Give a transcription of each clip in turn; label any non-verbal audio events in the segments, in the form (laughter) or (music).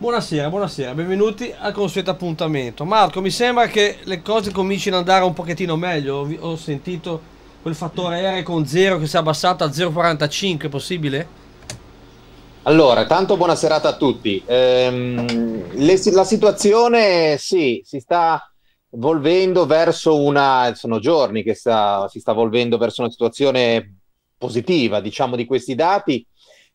Buonasera, buonasera, benvenuti al consueto appuntamento. Marco, mi sembra che le cose comincino ad andare un pochettino meglio. Ho sentito quel fattore R con 0 che si è abbassato a 0,45, possibile? Allora, tanto buona serata a tutti. Ehm, le, la situazione sì, si sta evolvendo verso una... sono giorni che sta, si sta volvendo verso una situazione positiva, diciamo, di questi dati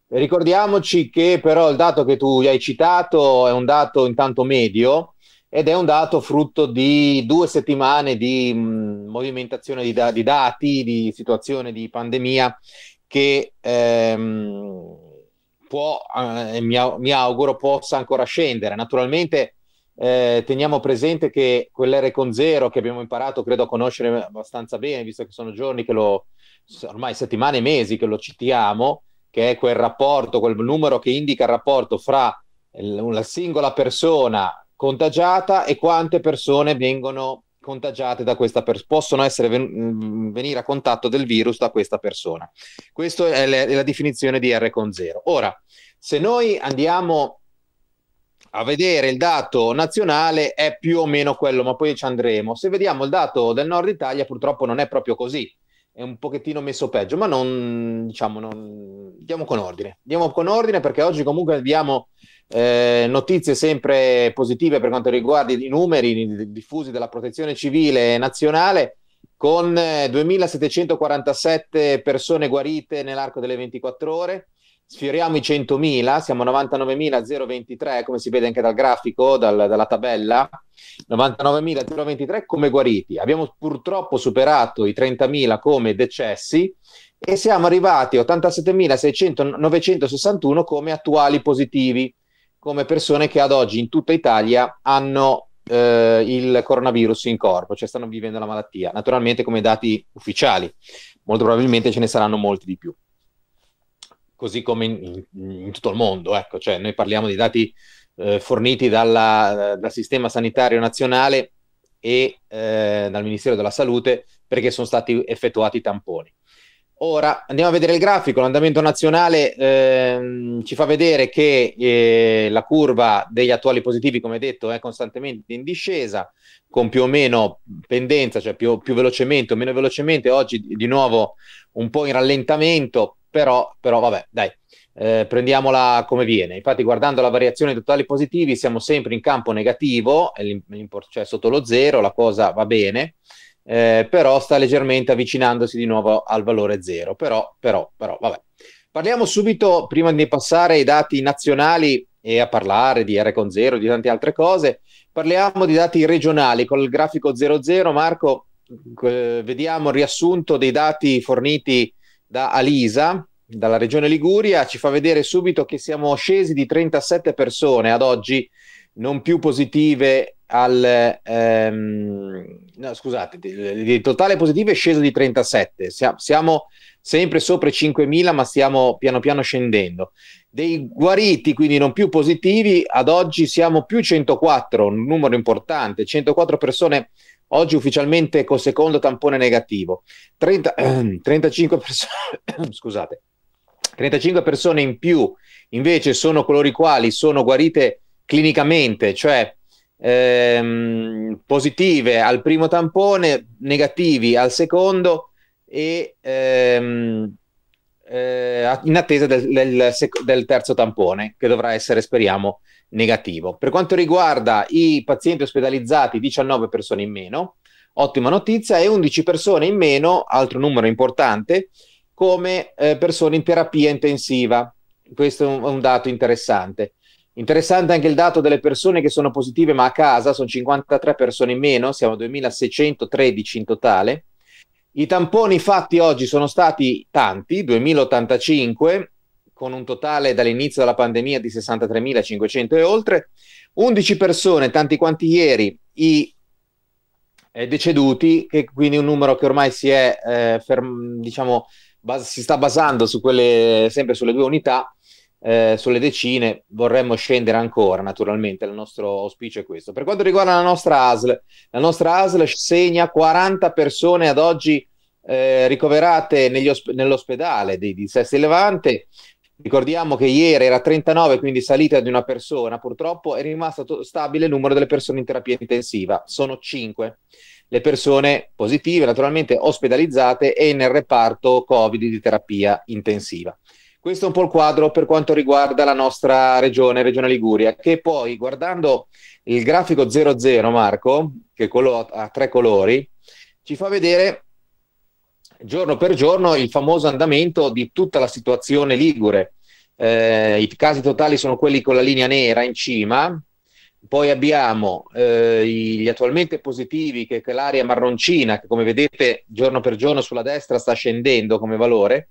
Ricordiamoci che però il dato che tu hai citato è un dato intanto medio ed è un dato frutto di due settimane di mh, mm, movimentazione di, da- di, dati, di situazione di pandemia che ehm, può, eh, mi, au- mi, auguro, possa ancora scendere. Naturalmente eh, teniamo presente che quell'R con zero che abbiamo imparato, credo a conoscere abbastanza bene, visto che sono giorni che lo, ormai settimane e mesi che lo citiamo, che è quel rapporto, quel numero che indica il rapporto fra la singola persona contagiata e quante persone vengono contagiate da questa persona, possono ven- mm, venire a contatto del virus da questa persona. Questa è, le- la definizione di R con 0. Ora, se noi andiamo a vedere il dato nazionale è più o meno quello, ma poi ci andremo. Se vediamo il dato del nord Italia, purtroppo non è proprio così è un pochettino messo peggio, ma non diciamo non andiamo con ordine. Andiamo con ordine perché oggi comunque abbiamo eh, notizie sempre positive per quanto riguarda i numeri diffusi dalla Protezione Civile nazionale con 2747 eh, persone guarite nell'arco delle 24 ore sfioriamo i 100.000, siamo 99.023, come si vede anche dal grafico, dal, dalla tabella, 99.023 come guariti. Abbiamo purtroppo superato i 30.000 come decessi e siamo arrivati a 87.961 come attuali positivi, come persone che ad oggi in tutta Italia hanno eh, il coronavirus in corpo, cioè stanno vivendo la malattia. Naturalmente come dati ufficiali, molto probabilmente ce ne saranno molti di più così come in, in tutto il mondo. Ecco, cioè, noi parliamo di dati eh, forniti dalla, dal Sistema Sanitario Nazionale e eh, dal Ministero della Salute perché sono stati effettuati i tamponi. Ora andiamo a vedere il grafico, l'andamento nazionale ehm, ci fa vedere che eh, la curva degli attuali positivi, come detto, è costantemente in discesa, con più o meno pendenza, cioè più, più velocemente o meno velocemente, oggi di nuovo un po' in rallentamento, però, però vabbè, dai, eh, prendiamola come viene. Infatti, guardando la variazione dei totali positivi, siamo sempre in campo negativo, cioè sotto lo zero, la cosa va bene, eh, però sta leggermente avvicinandosi di nuovo al valore zero. Però, però, però, vabbè. Parliamo subito, prima di passare ai dati nazionali e a parlare di R con zero, di tante altre cose, parliamo di dati regionali con il grafico 00. Marco, eh, vediamo il riassunto dei dati forniti da Alisa, dalla regione Liguria, ci fa vedere subito che siamo scesi di 37 persone ad oggi non più positive al... Ehm, no, scusate, il totale positivo è sceso di 37, siamo sempre sopra i 5.000 ma stiamo piano piano scendendo. Dei guariti, quindi non più positivi, ad oggi siamo più 104, un numero importante, 104 persone oggi ufficialmente col secondo tampone negativo. 30, ehm, 35, perso- (clears throat) scusate, 35 persone in più invece sono coloro i quali sono guarite clinicamente, cioè ehm, positive al primo tampone, negativi al secondo e ehm, eh, in attesa del, del, del terzo tampone che dovrà essere, speriamo, negativo. Per quanto riguarda i pazienti ospedalizzati, 19 persone in meno, ottima notizia, e 11 persone in meno, altro numero importante, come eh, persone in terapia intensiva. Questo è un, un, dato interessante. Interessante anche il dato delle persone che sono positive ma a casa, sono 53 persone in meno, siamo a 2613 in totale. I tamponi fatti oggi sono stati tanti, 2085, con un totale dall'inizio della pandemia di 63.500 e oltre, 11 persone, tanti quanti ieri, i eh, deceduti, che quindi un numero che ormai si è, eh, ferm, diciamo, bas- si sta basando su quelle, sempre sulle due unità, eh, sulle decine, vorremmo scendere ancora naturalmente, il nostro auspicio è questo. Per quanto riguarda la nostra ASL, la nostra ASL segna 40 persone ad oggi eh, ricoverate osp- nell'ospedale di, di Sesti Levante, Ricordiamo che ieri era 39, quindi salita di una persona, purtroppo è rimasto stabile il numero delle persone in terapia intensiva, sono 5. Le persone positive, naturalmente ospedalizzate e nel reparto Covid di terapia intensiva. Questo è un po' il quadro per quanto riguarda la nostra regione, Regione Liguria, che poi guardando il grafico 00 Marco, che è quello a tre colori, ci fa vedere giorno per giorno il famoso andamento di tutta la situazione ligure. Eh, I casi totali sono quelli con la linea nera in cima, poi abbiamo eh, gli attualmente positivi, che è l'area marroncina, che come vedete giorno per giorno sulla destra sta scendendo come valore.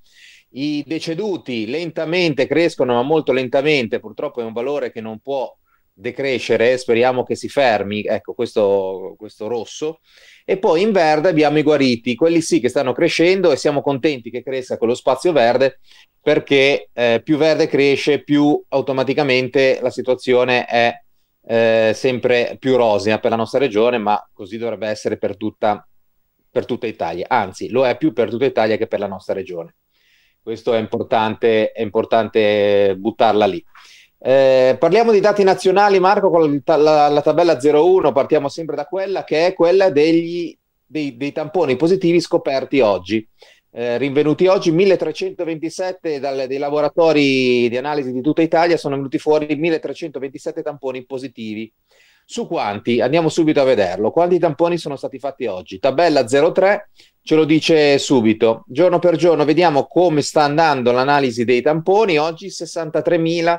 I deceduti lentamente crescono, ma molto lentamente, purtroppo è un valore che non può decrescere, speriamo che si fermi, ecco questo, questo rosso. E poi in verde abbiamo i guariti, quelli sì che stanno crescendo e siamo contenti che cresca quello spazio verde perché eh, più verde cresce, più automaticamente la situazione è eh, sempre più rosea per la nostra regione, ma così dovrebbe essere per tutta, per tutta Italia. Anzi, lo è più per tutta Italia che per la nostra regione. Questo è importante, è importante buttarla lì. Eh, parliamo di dati nazionali, Marco, con la, la, la, tabella 01, partiamo sempre da quella che è quella degli, dei, dei, tamponi positivi scoperti oggi. Eh, rinvenuti oggi 1327 dal, dei laboratori di analisi di tutta Italia sono venuti fuori 1327 tamponi positivi. Su quanti? Andiamo subito a vederlo. Quanti tamponi sono stati fatti oggi? Tabella 03 ce lo dice subito. Giorno per giorno vediamo come sta andando l'analisi dei tamponi. Oggi 63.000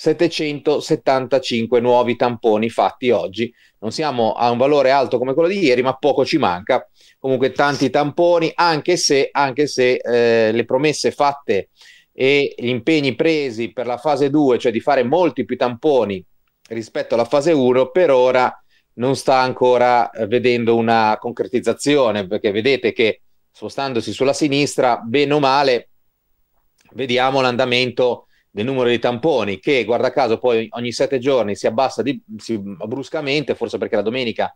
775 nuovi tamponi fatti oggi. Non siamo a un valore alto come quello di ieri, ma poco ci manca. Comunque tanti tamponi, anche se, anche se eh, le promesse fatte e gli impegni presi per la fase 2, cioè di fare molti più tamponi rispetto alla fase 1, per ora non sta ancora eh, vedendo una concretizzazione, perché vedete che spostandosi sulla sinistra, bene o male, vediamo l'andamento del numero di tamponi che guarda caso poi ogni sette giorni si abbassa di, si, bruscamente, forse perché la domenica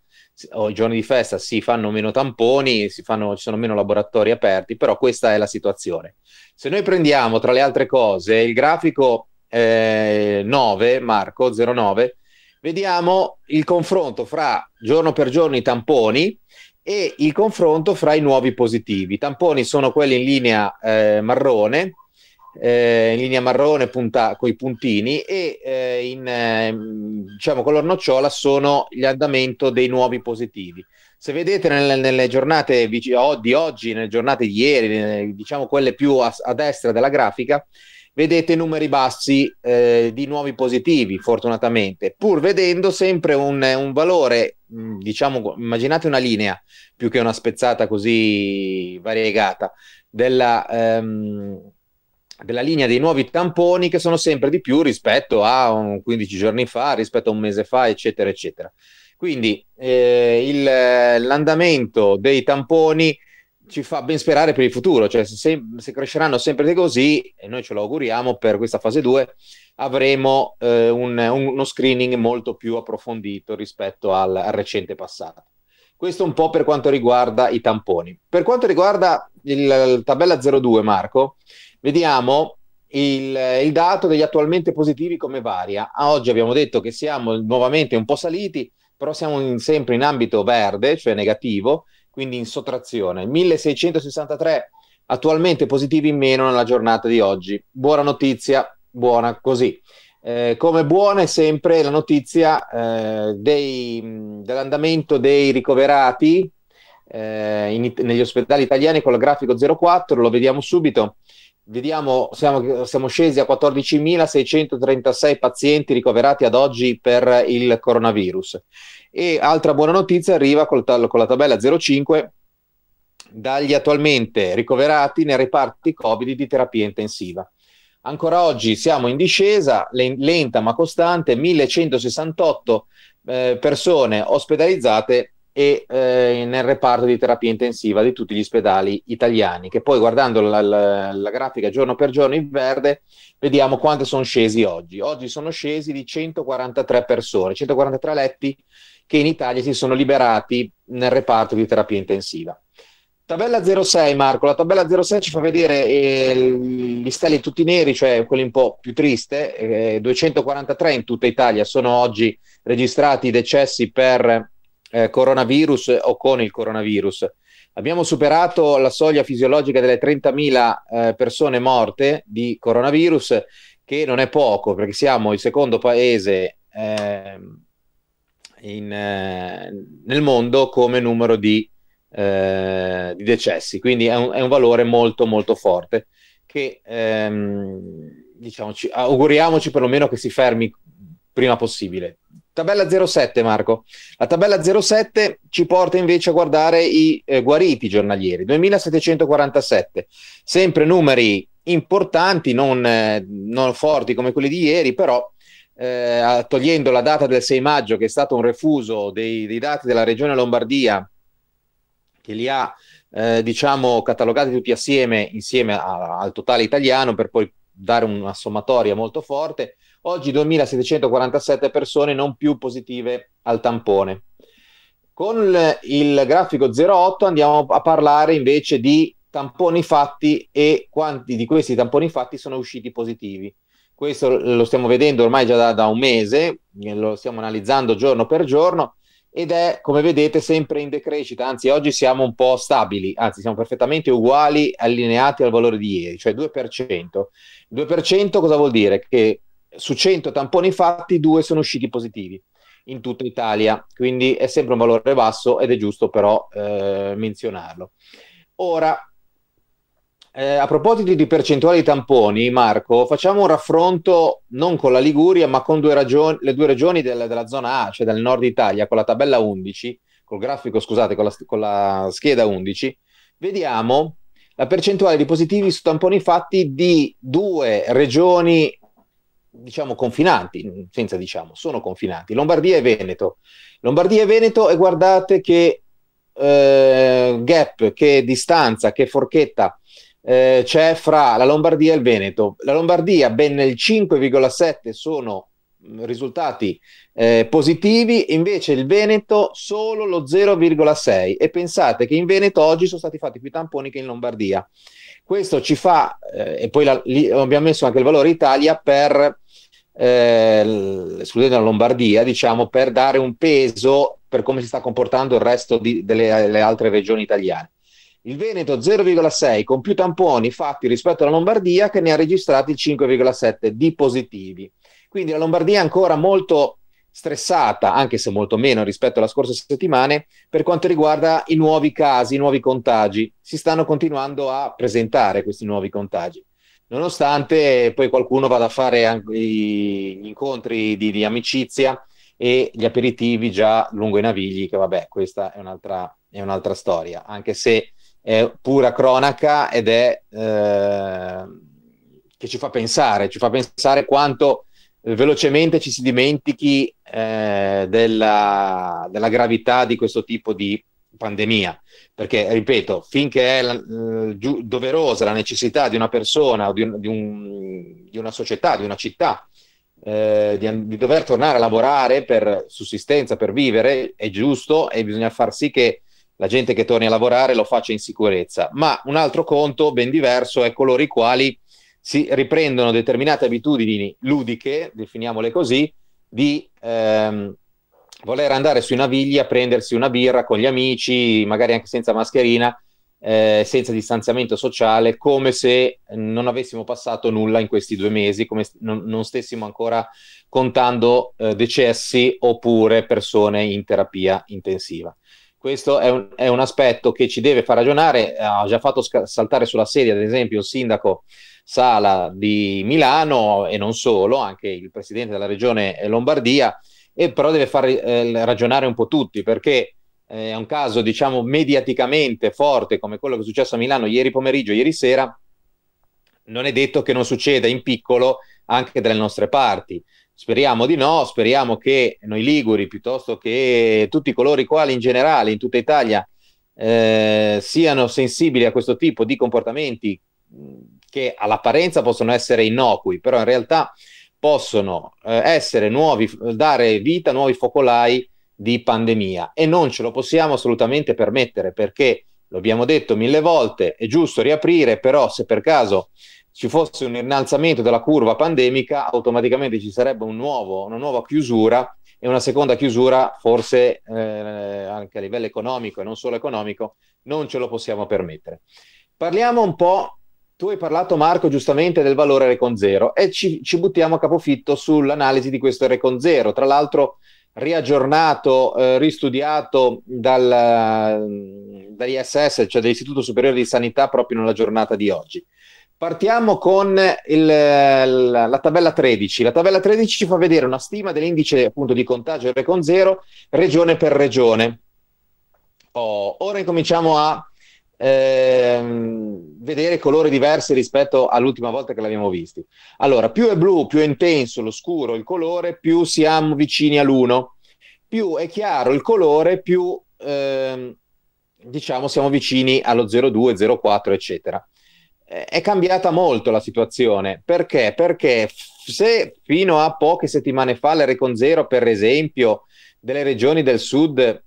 o i giorni di festa si fanno meno tamponi, fanno, ci sono meno laboratori aperti, però questa è la situazione. Se noi prendiamo tra le altre cose il grafico eh, 9, Marco 09, vediamo il confronto fra giorno per giorno i tamponi e il confronto fra i nuovi positivi. I tamponi sono quelli in linea eh, marrone, eh, in linea marrone punta, con i puntini e eh, in eh, diciamo, color nocciola sono gli l'andamento dei nuovi positivi. Se vedete nelle, nelle giornate di oggi, nelle giornate di ieri, diciamo quelle più a, a, destra della grafica, vedete numeri bassi eh, di nuovi positivi, fortunatamente, pur vedendo sempre un, un valore, mm, diciamo, immaginate una linea più che una spezzata così variegata della... Ehm, della linea dei nuovi tamponi che sono sempre di più rispetto a 15 giorni fa, rispetto a un mese fa, eccetera, eccetera. Quindi eh, il, l'andamento dei tamponi ci fa ben sperare per il futuro, cioè se, se, cresceranno sempre di così, e noi ce lo auguriamo per questa fase 2, avremo eh, un, uno screening molto più approfondito rispetto al, al recente passato. Questo un po' per quanto riguarda i tamponi. Per quanto riguarda la tabella 02, Marco, Vediamo il, il, dato degli attualmente positivi come varia. A ah, oggi abbiamo detto che siamo nuovamente un po' saliti, però siamo in, sempre in ambito verde, cioè negativo, quindi in sottrazione. 1663 attualmente positivi in meno nella giornata di oggi. Buona notizia, buona così. Eh, come buona è sempre la notizia eh, dei, dell'andamento dei ricoverati eh, in, negli ospedali italiani con il grafico 04, lo vediamo subito. Vediamo, siamo, siamo scesi a 14.636 pazienti ricoverati ad oggi per il coronavirus. E altra buona notizia arriva col, con la tabella 05 dagli attualmente ricoverati nei reparti Covid di terapia intensiva. Ancora oggi siamo in discesa, lenta ma costante, 1168 eh, persone ospedalizzate e eh, nel reparto di terapia intensiva di tutti gli ospedali italiani, che poi guardando la, la, la, grafica giorno per giorno in verde vediamo quante sono scesi oggi. Oggi sono scesi di 143 persone, 143 letti che in Italia si sono liberati nel reparto di terapia intensiva. Tabella 06 Marco, la tabella 06 ci fa vedere eh, gli stelle tutti neri, cioè quelli un po' più triste, eh, 243 in tutta Italia sono oggi registrati i decessi per eh, coronavirus o con il coronavirus. Abbiamo superato la soglia fisiologica delle 30.000 eh, persone morte di coronavirus, che non è poco perché siamo il secondo paese ehm, eh, in, nel mondo come numero di, eh, di decessi, quindi è un, è un, valore molto molto forte che ehm, diciamoci, auguriamoci perlomeno che si fermi prima possibile. Tabella 07 Marco, la tabella 07 ci porta invece a guardare i eh, guariti giornalieri, 2747, sempre numeri importanti, non, eh, non forti come quelli di ieri, però eh, togliendo la data del 6 maggio che è stato un refuso dei, dei dati della regione Lombardia che li ha eh, diciamo catalogati tutti assieme insieme a, al totale italiano per poi dare una sommatoria molto forte, Oggi 2.747 persone non più positive al tampone. Con il grafico 08 andiamo a parlare invece di tamponi fatti e quanti di questi tamponi fatti sono usciti positivi. Questo lo stiamo vedendo ormai già da, da un mese, lo stiamo analizzando giorno per giorno ed è, come vedete, sempre in decrescita, anzi oggi siamo un po' stabili, anzi siamo perfettamente uguali, allineati al valore di ieri, cioè 2%. 2% cosa vuol dire? Che su 100 tamponi fatti, due sono usciti positivi in tutta Italia, quindi è sempre un valore basso ed è giusto però eh, menzionarlo. Ora, eh, a proposito di percentuali di tamponi, Marco, facciamo un raffronto non con la Liguria, ma con due ragioni, le due regioni del, della zona A, cioè del nord Italia, con la tabella 11, col grafico, scusate, con la, con la scheda 11, vediamo la percentuale di positivi su tamponi fatti di due regioni diciamo confinanti, senza diciamo, sono confinanti, Lombardia e Veneto. Lombardia e Veneto e guardate che eh, gap, che distanza, che forchetta eh, c'è fra la Lombardia e il Veneto. La Lombardia ben nel 5,7 sono mm, risultati eh, positivi, invece il Veneto solo lo 0,6 e pensate che in Veneto oggi sono stati fatti più tamponi che in Lombardia. Questo ci fa, eh, e poi la, lì abbiamo messo anche il valore Italia per eh, escludendo la Lombardia, diciamo, per dare un peso per come si sta comportando il resto di, delle altre regioni italiane. Il Veneto 0,6 con più tamponi fatti rispetto alla Lombardia che ne ha registrati 5,7 di positivi. Quindi la Lombardia è ancora molto stressata, anche se molto meno rispetto alle scorse settimane, per quanto riguarda i nuovi casi, i nuovi contagi. Si stanno continuando a presentare questi nuovi contagi nonostante poi qualcuno vada a fare gli incontri di, di amicizia e gli aperitivi già lungo i navigli, che vabbè, questa è un'altra, è un'altra storia, anche se è pura cronaca ed è eh, che ci fa pensare, ci fa pensare quanto velocemente ci si dimentichi eh, della, della, gravità di questo tipo di pandemia, perché ripeto, finché è la, eh, giu- doverosa la necessità di una persona o di, un, di, un, di una società, di una città, eh, di, di, dover tornare a lavorare per sussistenza, per vivere, è giusto e bisogna far sì che la gente che torni a lavorare lo faccia in sicurezza. Ma un altro conto ben diverso è coloro i quali si riprendono determinate abitudini ludiche, definiamole così, di ehm, voler andare sui navigli a prendersi una birra con gli amici, magari anche senza mascherina, eh, senza distanziamento sociale, come se non avessimo passato nulla in questi due mesi, come st- non, non, stessimo ancora contando eh, decessi oppure persone in terapia intensiva. Questo è un, è un, aspetto che ci deve far ragionare, ha già fatto sc- saltare sulla sedia, ad esempio, il sindaco Sala di Milano e non solo, anche il presidente della regione eh, Lombardia, e però deve far eh, ragionare un po' tutti perché eh, è un caso diciamo mediaticamente forte come quello che è successo a Milano ieri pomeriggio, ieri sera, non è detto che non succeda in piccolo anche dalle nostre parti. Speriamo di no, speriamo che noi Liguri, piuttosto che tutti coloro i quali in generale in tutta Italia eh, siano sensibili a questo tipo di comportamenti che all'apparenza possono essere innocui, però in realtà possono eh, essere nuovi, dare vita a nuovi focolai di pandemia e non ce lo possiamo assolutamente permettere perché lo abbiamo detto mille volte, è giusto riaprire, però se per caso ci fosse un innalzamento della curva pandemica, automaticamente ci sarebbe un nuovo, una nuova chiusura e una seconda chiusura, forse eh, anche a livello economico e non solo economico, non ce lo possiamo permettere. Parliamo un po' Tu hai parlato, Marco, giustamente del valore R con zero e ci, ci buttiamo a capofitto sull'analisi di questo R con zero. Tra l'altro, riaggiornato, eh, ristudiato dal, mm, dall'ISS, cioè dall'Istituto Superiore di Sanità, proprio nella giornata di oggi. Partiamo con il, la, la, tabella 13. La tabella 13 ci fa vedere una stima dell'indice appunto di contagio R con zero, regione per regione. Oh, ora incominciamo a ehm, vedere colori diversi rispetto all'ultima volta che l'abbiamo visti. Allora, più è blu, più è intenso l'oscuro il colore, più siamo vicini all'1. Più è chiaro il colore, più ehm, diciamo siamo vicini allo 02, 04, eccetera. Eh, è cambiata molto la situazione. Perché? Perché se fino a poche settimane fa l'R con Zero, per esempio, delle regioni del sud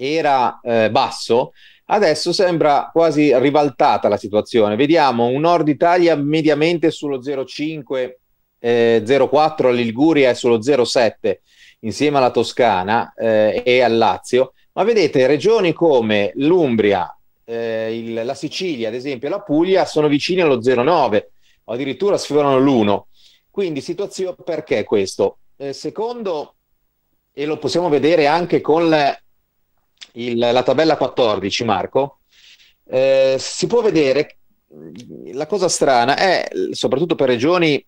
era eh, basso, Adesso sembra quasi ribaltata la situazione. Vediamo un Nord Italia mediamente sullo 0,5, 0,4, la Liguria è sullo 0,7 insieme alla Toscana eh, e al Lazio, ma vedete regioni come l'Umbria, eh, il, la Sicilia, ad esempio, la Puglia sono vicine allo 0,9 o addirittura sfiorano l'1. Quindi situazione perché questo? Eh, secondo, e lo possiamo vedere anche con il, la tabella 14, Marco, eh, si può vedere la cosa strana è, soprattutto per regioni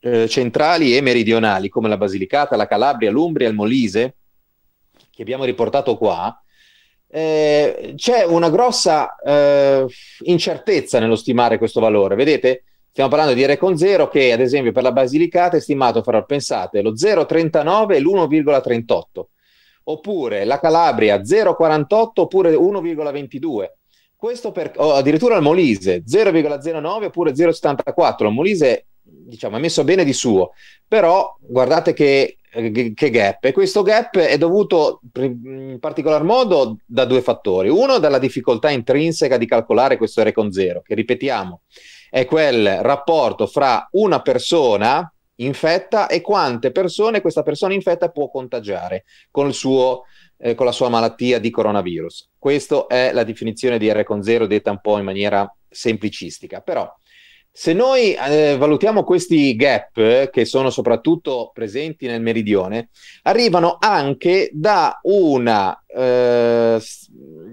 eh, centrali e meridionali, come la Basilicata, la Calabria, l'Umbria, il Molise, che abbiamo riportato qua, eh, c'è una grossa eh, incertezza nello stimare questo valore. Vedete, stiamo parlando di Recon 0 che, ad esempio, per la Basilicata è stimato farò pensate, lo 0,39 e l'1,38 oppure la Calabria 0,48 oppure 1,22. Questo per, o addirittura il Molise 0,09 oppure 0,74. Il Molise diciamo, è messo bene di suo, però guardate che, eh, che gap. E questo gap è dovuto in particolar modo da due fattori. Uno, dalla difficoltà intrinseca di calcolare questo R con 0, che ripetiamo, è quel rapporto fra una persona infetta e quante persone questa persona infetta può contagiare con, suo, eh, con la sua malattia di coronavirus. Questa è la definizione di R con zero detta un po' in maniera semplicistica, però se noi eh, valutiamo questi gap, eh, che sono soprattutto presenti nel meridione, arrivano anche da una, eh,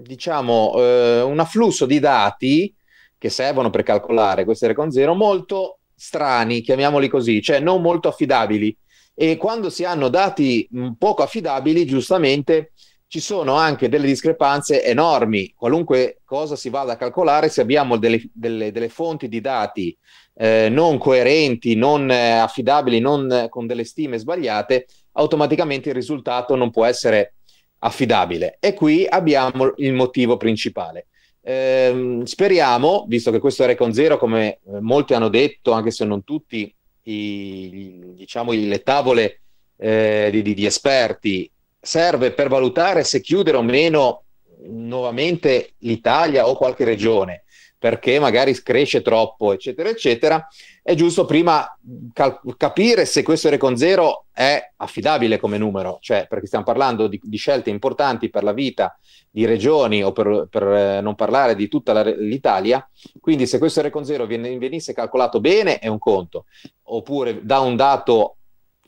diciamo, eh, un afflusso di dati che servono per calcolare queste con zero molto strani, chiamiamoli così, cioè non molto affidabili. E quando si hanno dati poco affidabili, giustamente ci sono anche delle discrepanze enormi. Qualunque cosa si vada a calcolare, se abbiamo delle, delle, delle fonti di dati eh, non coerenti, non eh, affidabili, non eh, con delle stime sbagliate, automaticamente il risultato non può essere affidabile. E qui abbiamo il motivo principale. Ehm, speriamo, visto che questo è Recon Zero, come eh, molti hanno detto, anche se non tutti, i, diciamo, le tavole eh, di, di esperti serve per valutare se chiudere o meno nuovamente l'Italia o qualche regione perché magari cresce troppo, eccetera, eccetera, è giusto prima cal- capire se questo Recon Zero è affidabile come numero, cioè perché stiamo parlando di, di scelte importanti per la vita di regioni o per, per eh, non parlare di tutta la, l'Italia, quindi se questo Recon Zero ven- venisse calcolato bene è un conto, oppure da un dato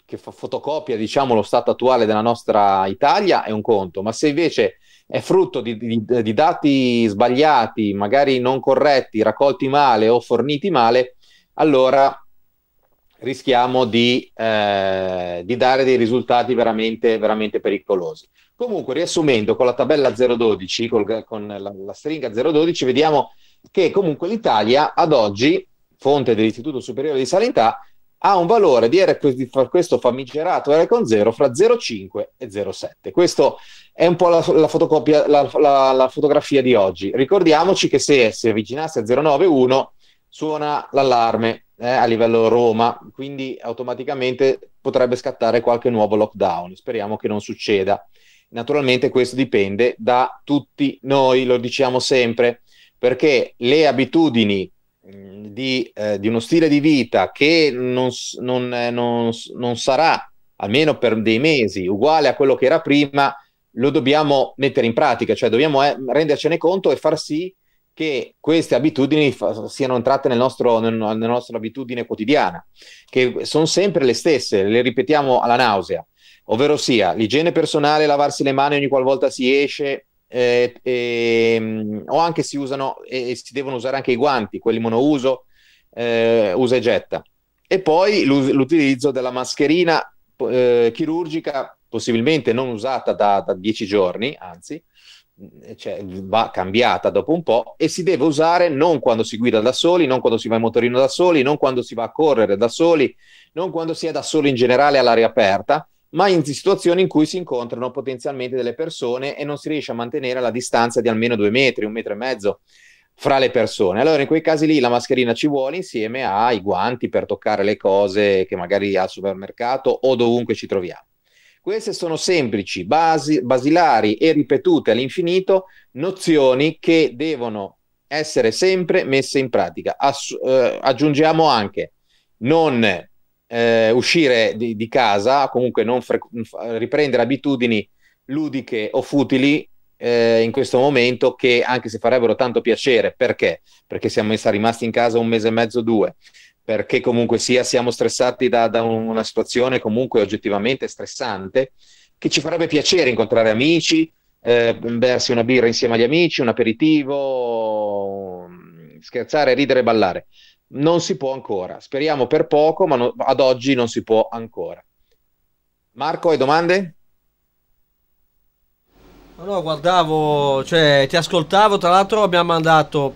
che fa- fotocopia diciamo lo stato attuale della nostra Italia è un conto, ma se invece è frutto di, di, di dati sbagliati, magari non corretti, raccolti male o forniti male, allora rischiamo di, eh, di, dare dei risultati veramente, veramente, pericolosi. Comunque, riassumendo con la tabella 012, col, con la, la, stringa 012, vediamo che comunque l'Italia ad oggi, fonte dell'Istituto Superiore di Sanità, ha un valore di R questo famigerato R con 0 fra 0,5 e 0,7. Questa è un po' la, la, la, la, fotografia di oggi. Ricordiamoci che se si avvicinasse a 0,91 suona l'allarme eh, a livello Roma, quindi automaticamente potrebbe scattare qualche nuovo lockdown. Speriamo che non succeda. Naturalmente questo dipende da tutti noi, lo diciamo sempre, perché le abitudini di, eh, di uno stile di vita che non, non, eh, non, non sarà, almeno per dei mesi, uguale a quello che era prima, lo dobbiamo mettere in pratica, cioè dobbiamo eh, rendercene conto e far sì che queste abitudini fa- siano entrate nel nostro, nel, nella nostra abitudine quotidiana, che sono sempre le stesse, le ripetiamo alla nausea, ovvero sia l'igiene personale, lavarsi le mani ogni qualvolta si esce, eh, eh, o anche si usano e eh, si devono usare anche i guanti, quelli monouso, eh, usa e getta. E poi l'utilizzo della mascherina eh, chirurgica, possibilmente non usata da, da dieci giorni, anzi, mm, cioè, va cambiata dopo un po' e si deve usare non quando si guida da soli, non quando si va in motorino da soli, non quando si va a correre da soli, non quando si è da soli in generale all'aria aperta, ma in situazioni in cui si incontrano potenzialmente delle persone e non si riesce a mantenere la distanza di almeno due metri, un metro e mezzo fra le persone. Allora in quei casi lì la mascherina ci vuole insieme ai guanti per toccare le cose che magari al supermercato o dovunque ci troviamo. Queste sono semplici, basi, basilari e ripetute all'infinito nozioni che devono essere sempre messe in pratica. Ass- eh, aggiungiamo anche non eh, uscire di, di, casa, comunque non fre- riprendere abitudini ludiche o futili eh, in questo momento che anche se farebbero tanto piacere, perché? Perché siamo rimasti in casa un mese e mezzo, due, perché comunque sia siamo stressati da, da una situazione comunque oggettivamente stressante, che ci farebbe piacere incontrare amici, eh, bersi una birra insieme agli amici, un aperitivo, mm, scherzare, ridere e ballare non si può ancora. Speriamo per poco, ma no, ad oggi non si può ancora. Marco, hai domande? No, guardavo, cioè ti ascoltavo, tra l'altro abbiamo mandato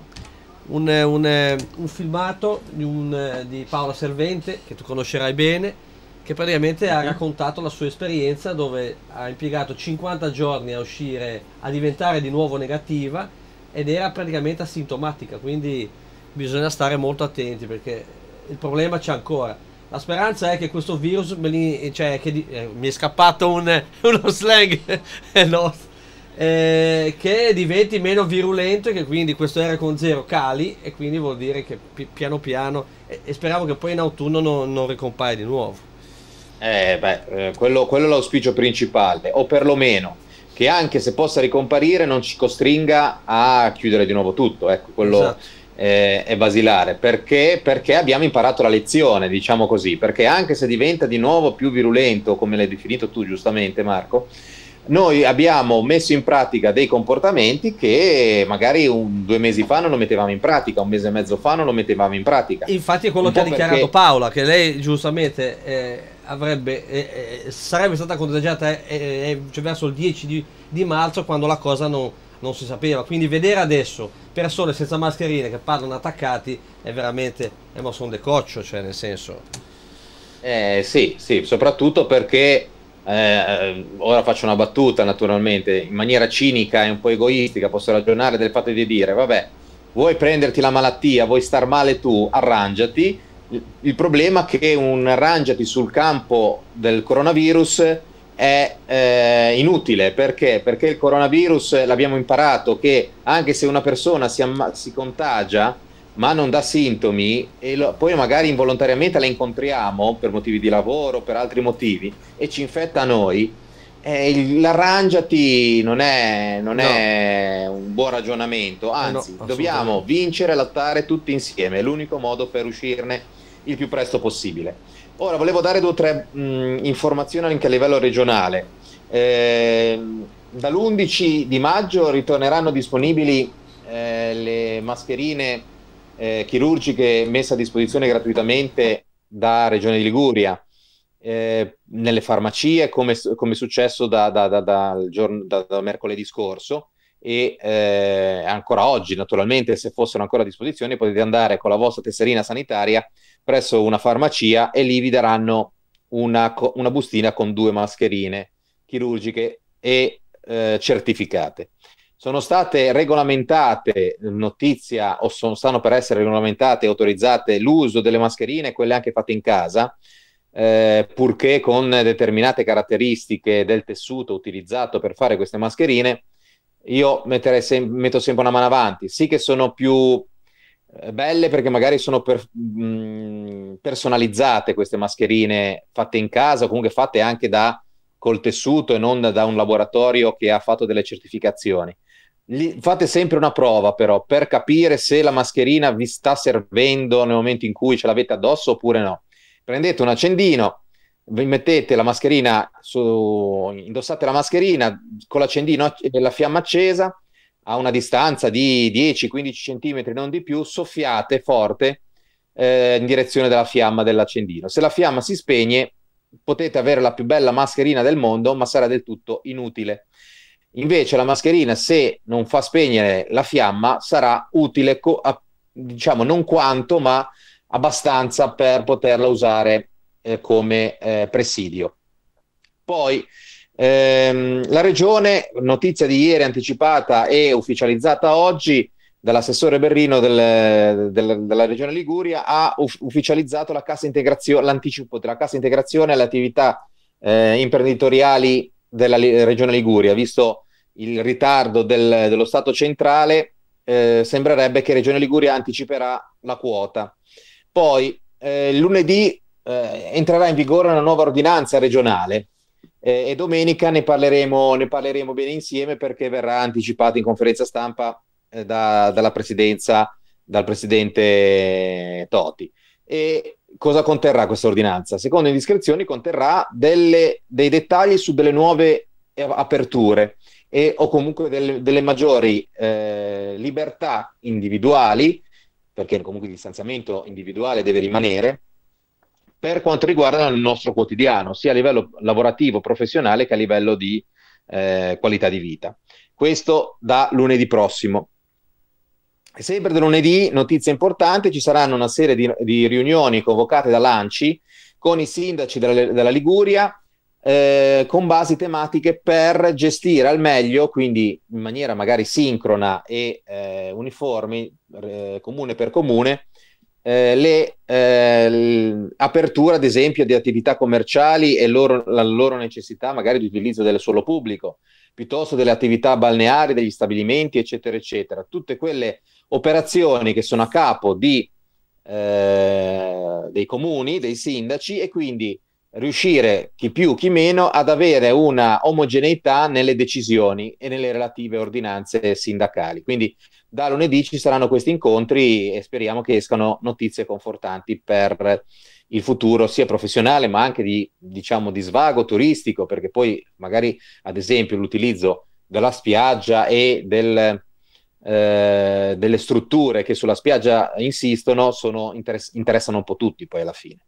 un, un, un filmato di, un, di Paola Servente, che tu conoscerai bene, che praticamente ha mhm. raccontato la sua esperienza dove ha impiegato 50 giorni a uscire, a diventare di nuovo negativa ed era praticamente asintomatica, quindi bisogna stare molto attenti perché il problema c'è ancora. La speranza è che questo virus li, cioè, che, eh, mi è scappato un, (laughs) uno slang (laughs) eh, no, eh, che diventi meno virulento e che quindi questo R con zero cali e quindi vuol dire che piano piano e, e speriamo che poi in autunno non, non ricompaia di nuovo. Eh, beh, eh, quello, quello è l'auspicio principale, o perlomeno che anche se possa ricomparire non ci costringa a chiudere di nuovo tutto. Ecco, quello, esatto eh, è basilare perché, perché abbiamo imparato la lezione, diciamo così, perché anche se diventa di nuovo più virulento, come l'hai definito tu giustamente Marco, noi abbiamo messo in pratica dei comportamenti che magari un, due mesi fa non lo mettevamo in pratica, un mese e mezzo fa non lo mettevamo in pratica. Infatti è quello un che ha dichiarato perché... Paola, che lei giustamente eh, avrebbe, eh, eh sarebbe stata contagiata eh, eh cioè verso il 10 di, di marzo quando la cosa non non si sapeva. Quindi vedere adesso persone senza mascherine che parlano attaccati è veramente... un ma sono decoccio, cioè nel senso... Eh, sì, sì, soprattutto perché eh, ora faccio una battuta naturalmente, in maniera cinica e un po' egoistica posso ragionare del fatto di dire, vabbè, vuoi prenderti la malattia, vuoi star male tu, arrangiati. il problema è che un arrangiati sul campo del coronavirus è eh, inutile perché? perché il coronavirus eh, l'abbiamo imparato che anche se una persona si, amma- si contagia ma non dà sintomi e lo- poi magari involontariamente la incontriamo per motivi di lavoro, per altri motivi e ci infetta a noi, eh, l'arrangiati non è, non no. è un buon ragionamento, anzi no, dobbiamo vincere, e lottare tutti insieme, è l'unico modo per uscirne il più presto possibile. Ora volevo dare due o tre mh, informazioni anche a livello regionale. Eh, dall'11 di maggio ritorneranno disponibili eh, le mascherine eh, chirurgiche messe a disposizione gratuitamente da Regione di Liguria eh, nelle farmacie, come, come è successo da, da, da, dal giorno, da, mercoledì scorso e eh, ancora oggi naturalmente se fossero ancora a disposizione potete andare con la vostra tesserina sanitaria presso una farmacia e lì vi daranno una, una bustina con due mascherine chirurgiche e eh, certificate. Sono state regolamentate, notizia, o sono, stanno per essere regolamentate e autorizzate l'uso delle mascherine, quelle anche fatte in casa, eh, purché con determinate caratteristiche del tessuto utilizzato per fare queste mascherine, io sem- metto sempre una mano avanti. Sì che sono più eh, belle perché magari sono per, mh, mm, personalizzate queste mascherine fatte in casa o comunque fatte anche da col tessuto e non da un laboratorio che ha fatto delle certificazioni. Gli, fate sempre una prova però per capire se la mascherina vi sta servendo nel momento in cui ce l'avete addosso oppure no. Prendete un accendino, vi mettete la mascherina su, indossate la mascherina con l'accendino e la fiamma accesa, a una distanza di 10-15 cm, non di più, soffiate forte eh, in direzione della fiamma dell'accendino. Se la fiamma si spegne, potete avere la più bella mascherina del mondo, ma sarà del tutto inutile. Invece la mascherina, se non fa spegnere la fiamma, sarà utile, co- a, diciamo, non quanto, ma abbastanza per poterla usare eh, come eh, presidio. Poi Ehm, la regione, notizia di ieri anticipata e ufficializzata oggi dall'assessore Berrino del, del, della regione Liguria, ha uf- ufficializzato la cassa integrazio- l'anticipo della cassa integrazione alle attività eh, imprenditoriali della li- regione Liguria, visto il ritardo del, dello Stato centrale. Eh, sembrerebbe che Regione Liguria anticiperà la quota. Poi eh, lunedì eh, entrerà in vigore una nuova ordinanza regionale eh, e domenica ne parleremo, ne parleremo, bene insieme perché verrà anticipato in conferenza stampa eh, da, dalla presidenza, dal presidente Toti. E cosa conterrà questa ordinanza? Secondo indiscrezioni conterrà delle, dei dettagli su delle nuove aperture e, o comunque delle, delle maggiori eh, libertà individuali, perché comunque il distanziamento individuale deve rimanere, per quanto riguarda il nostro quotidiano, sia a livello lavorativo, professionale che a livello di eh, qualità di vita. Questo da lunedì prossimo. sempre da lunedì, notizia importante, ci saranno una serie di, di riunioni convocate da Lanci con i sindaci della, della Liguria eh, con basi tematiche per gestire al meglio, quindi in maniera magari sincrona e eh, uniforme, eh, comune per comune, eh, le eh, aperture, ad esempio, di attività commerciali e loro, la loro necessità magari di utilizzo del suolo pubblico, piuttosto delle attività balneari, degli stabilimenti, eccetera, eccetera. Tutte quelle operazioni che sono a capo di, eh, dei comuni, dei sindaci e quindi riuscire chi più chi meno ad avere una omogeneità nelle decisioni e nelle relative ordinanze sindacali. Quindi da lunedì ci saranno questi incontri e speriamo che escano notizie confortanti per il futuro sia professionale ma anche di, diciamo, di svago turistico, perché poi magari ad esempio l'utilizzo della spiaggia e del, eh, delle strutture che sulla spiaggia insistono sono, interess- interessano un po' tutti poi alla fine.